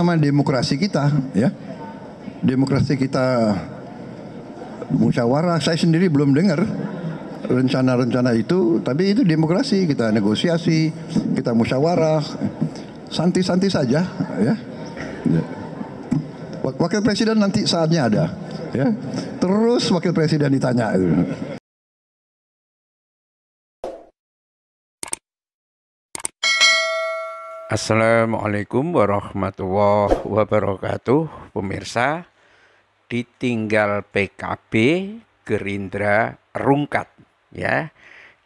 nama demokrasi kita ya demokrasi kita musyawarah saya sendiri belum dengar rencana-rencana itu tapi itu demokrasi kita negosiasi kita musyawarah santi-santi saja ya wakil presiden nanti saatnya ada ya terus wakil presiden ditanya Assalamualaikum warahmatullahi wabarakatuh Pemirsa ditinggal PKB Gerindra rungkat ya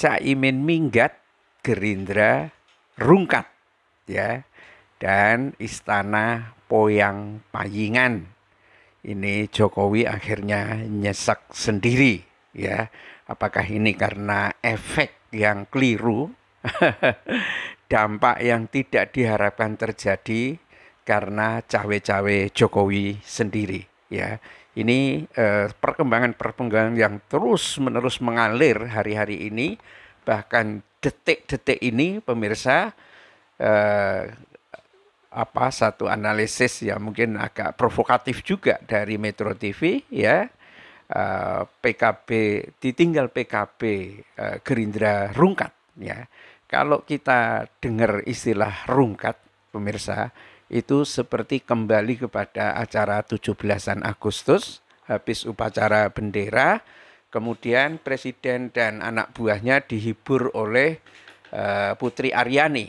Caimin minggat Gerindra rungkat ya dan istana poyang payingan ini Jokowi akhirnya nyesek sendiri ya apakah ini karena efek yang keliru dampak yang tidak diharapkan terjadi karena cawe-cawe Jokowi sendiri ya. Ini perkembangan-perkembangan eh, yang terus-menerus mengalir hari-hari ini bahkan detik-detik ini pemirsa eh, apa satu analisis ya mungkin agak provokatif juga dari Metro TV ya. Eh, PKB ditinggal PKB eh, Gerindra rungkat ya kalau kita dengar istilah rungkat, pemirsa, itu seperti kembali kepada acara 17-an Agustus, habis upacara bendera, kemudian presiden dan anak buahnya dihibur oleh uh, Putri Aryani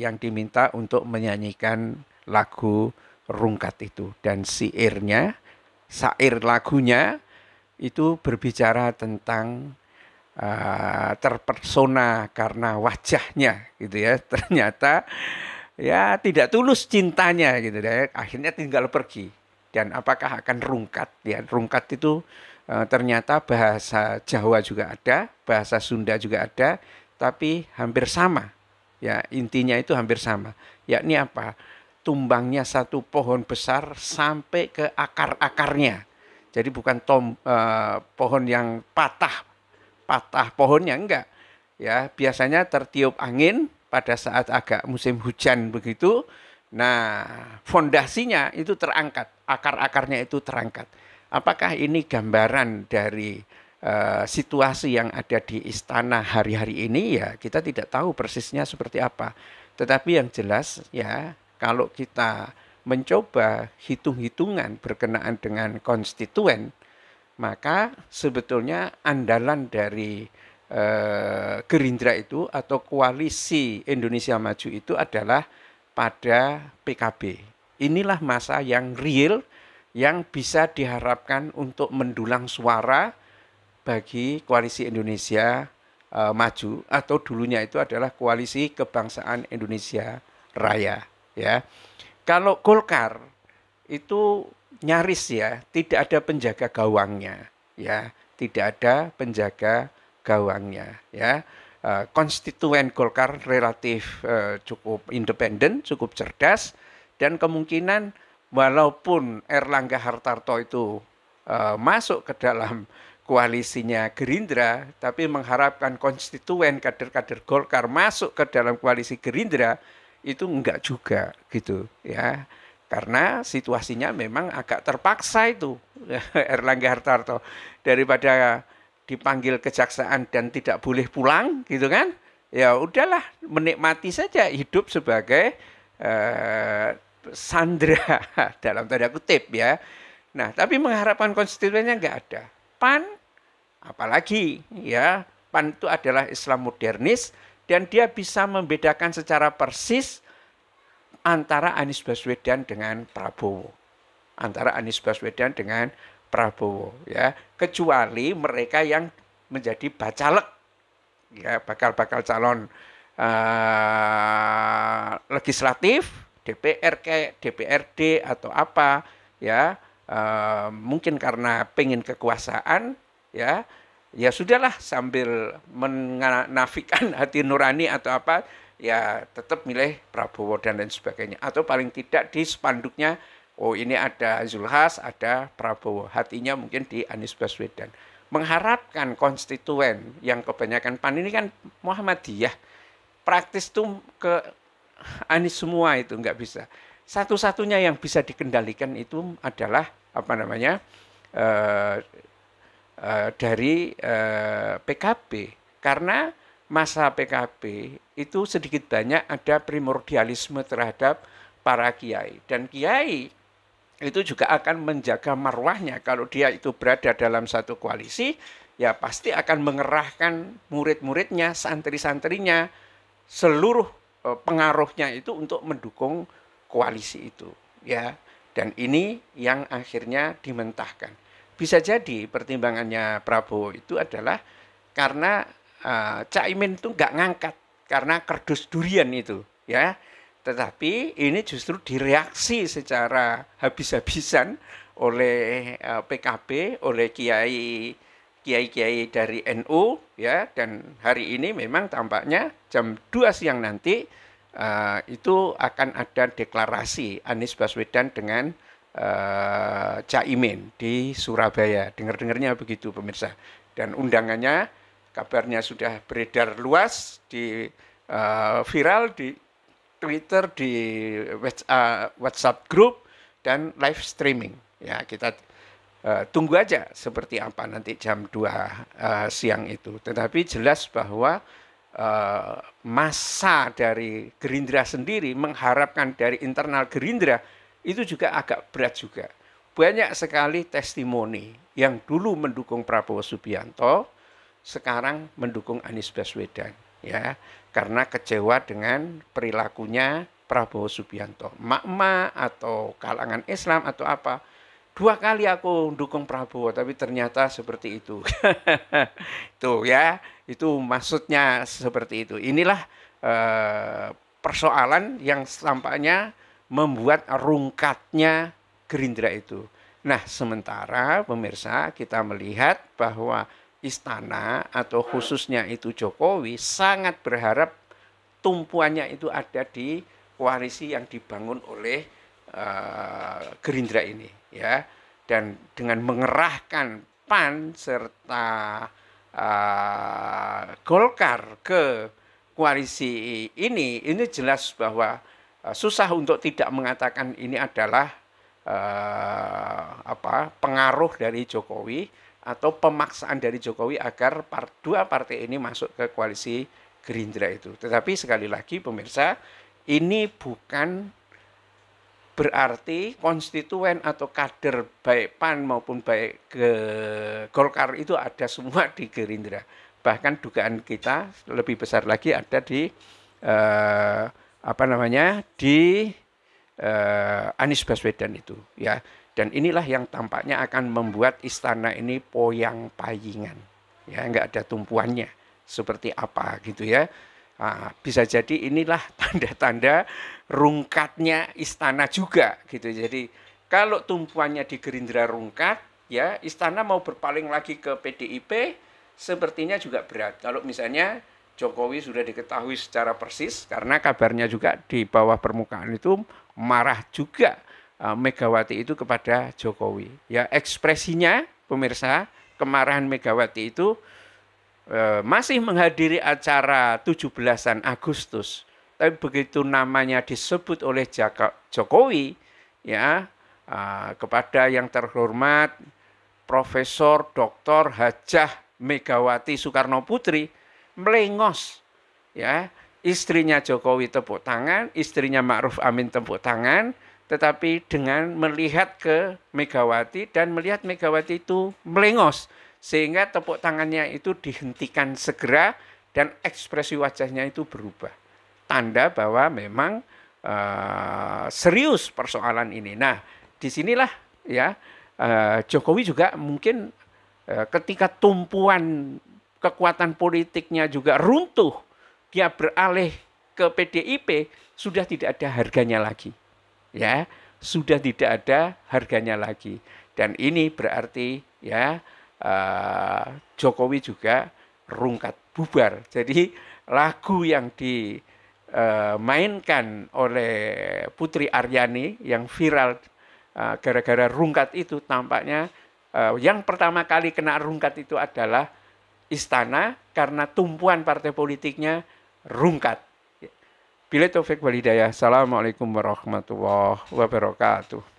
yang diminta untuk menyanyikan lagu rungkat itu dan syairnya, sair lagunya itu berbicara tentang uh, terpersona karena wajahnya gitu ya ternyata ya tidak tulus cintanya gitu deh ya. akhirnya tinggal pergi dan apakah akan rungkat ya rungkat itu uh, ternyata bahasa Jawa juga ada bahasa Sunda juga ada tapi hampir sama ya intinya itu hampir sama yakni apa tumbangnya satu pohon besar sampai ke akar-akarnya. Jadi bukan tom, eh, pohon yang patah patah pohonnya enggak. Ya, biasanya tertiup angin pada saat agak musim hujan begitu. Nah, fondasinya itu terangkat, akar-akarnya itu terangkat. Apakah ini gambaran dari uh, situasi yang ada di istana hari-hari ini ya kita tidak tahu persisnya seperti apa. Tetapi yang jelas ya kalau kita mencoba hitung-hitungan berkenaan dengan konstituen maka sebetulnya andalan dari eh, Gerindra itu atau koalisi Indonesia Maju itu adalah pada PKB. Inilah masa yang real yang bisa diharapkan untuk mendulang suara bagi koalisi Indonesia eh, Maju atau dulunya itu adalah koalisi kebangsaan Indonesia Raya ya. Kalau Golkar itu nyaris ya tidak ada penjaga gawangnya ya tidak ada penjaga gawangnya ya eh, konstituen Golkar relatif eh, cukup independen cukup cerdas dan kemungkinan walaupun Erlangga Hartarto itu eh, masuk ke dalam koalisinya Gerindra tapi mengharapkan konstituen kader-kader Golkar masuk ke dalam koalisi Gerindra itu enggak juga gitu ya karena situasinya memang agak terpaksa itu Erlangga Hartarto daripada dipanggil kejaksaan dan tidak boleh pulang gitu kan ya udahlah menikmati saja hidup sebagai eh, sandra dalam tanda kutip ya nah tapi mengharapkan konstituennya nggak ada pan apalagi ya pan itu adalah Islam modernis dan dia bisa membedakan secara persis antara Anies Baswedan dengan Prabowo. Antara Anies Baswedan dengan Prabowo ya, kecuali mereka yang menjadi bacalek ya bakal-bakal calon uh, legislatif DPR DPRD atau apa ya uh, mungkin karena pengen kekuasaan ya ya sudahlah sambil menafikan hati nurani atau apa ya tetap milih Prabowo dan lain sebagainya. Atau paling tidak di spanduknya, oh ini ada Zulhas, ada Prabowo. Hatinya mungkin di Anies Baswedan. Mengharapkan konstituen yang kebanyakan PAN ini kan Muhammadiyah. Praktis tuh ke Anies semua itu nggak bisa. Satu-satunya yang bisa dikendalikan itu adalah apa namanya eh, eh, dari eh, PKB karena masa PKB itu sedikit banyak ada primordialisme terhadap para kiai dan kiai itu juga akan menjaga marwahnya kalau dia itu berada dalam satu koalisi ya pasti akan mengerahkan murid-muridnya santri-santrinya seluruh eh, pengaruhnya itu untuk mendukung koalisi itu ya dan ini yang akhirnya dimentahkan bisa jadi pertimbangannya Prabowo itu adalah karena Eh, Cak Imin itu nggak ngangkat karena kerdus durian itu ya tetapi ini justru direaksi secara habis-habisan oleh eh, PKB oleh kiai kiai-kiai dari NU ya dan hari ini memang tampaknya jam 2 siang nanti uh, itu akan ada deklarasi Anies Baswedan dengan uh, Caimin di Surabaya. Dengar-dengarnya begitu pemirsa. Dan undangannya kabarnya sudah beredar luas di uh, viral di Twitter, di eh, WhatsApp group dan live streaming. Ya, kita uh, tunggu aja seperti apa nanti jam 2 uh, siang itu. Tetapi jelas bahwa uh, masa dari Gerindra sendiri mengharapkan dari internal Gerindra itu juga agak berat juga. Banyak sekali testimoni yang dulu mendukung Prabowo Subianto sekarang mendukung Anies Baswedan ya karena kecewa dengan perilakunya Prabowo Subianto makma atau kalangan Islam atau apa dua kali aku dukung Prabowo tapi ternyata seperti itu itu ya itu maksudnya seperti itu inilah eh, persoalan yang tampaknya membuat rungkatnya Gerindra itu nah sementara pemirsa kita melihat bahwa istana atau khususnya itu Jokowi sangat berharap tumpuannya itu ada di koalisi yang dibangun oleh uh, Gerindra ini ya dan dengan mengerahkan PAN serta uh, Golkar ke koalisi ini ini jelas bahwa uh, susah untuk tidak mengatakan ini adalah uh, apa pengaruh dari Jokowi atau pemaksaan dari Jokowi agar part, dua partai ini masuk ke koalisi Gerindra itu. Tetapi sekali lagi pemirsa, ini bukan berarti konstituen atau kader baik PAN maupun baik ke Golkar itu ada semua di Gerindra. Bahkan dugaan kita lebih besar lagi ada di eh, apa namanya di eh, Anies Baswedan itu ya. Dan inilah yang tampaknya akan membuat istana ini poyang payingan. Ya, nggak ada tumpuannya. Seperti apa gitu ya. Nah, bisa jadi inilah tanda-tanda rungkatnya istana juga gitu. Jadi kalau tumpuannya di Gerindra rungkat, ya istana mau berpaling lagi ke PDIP, sepertinya juga berat. Kalau misalnya Jokowi sudah diketahui secara persis, karena kabarnya juga di bawah permukaan itu marah juga Eh, Megawati itu kepada Jokowi. Ya ekspresinya pemirsa kemarahan Megawati itu eh, masih menghadiri acara 17-an Agustus. Tapi begitu namanya disebut oleh Jokowi ya eh, kepada yang terhormat Profesor Dr. Hajah Megawati Soekarno Putri melengos ya istrinya Jokowi tepuk tangan, istrinya Ma'ruf Amin tepuk tangan, tetapi dengan melihat ke Megawati dan melihat Megawati itu melengos sehingga tepuk tangannya itu dihentikan segera dan ekspresi wajahnya itu berubah. Tanda bahwa memang uh, serius persoalan ini. Nah, disinilah ya uh, Jokowi juga mungkin uh, ketika tumpuan kekuatan politiknya juga runtuh, dia beralih ke PDIP sudah tidak ada harganya lagi ya sudah tidak ada harganya lagi dan ini berarti ya eh, Jokowi juga rungkat bubar jadi lagu yang dimainkan eh, oleh Putri Aryani yang viral eh, gara-gara rungkat itu tampaknya eh, yang pertama kali kena rungkat itu adalah istana karena tumpuan partai politiknya rungkat Bila taufik walidayah. Assalamualaikum warahmatullahi wabarakatuh.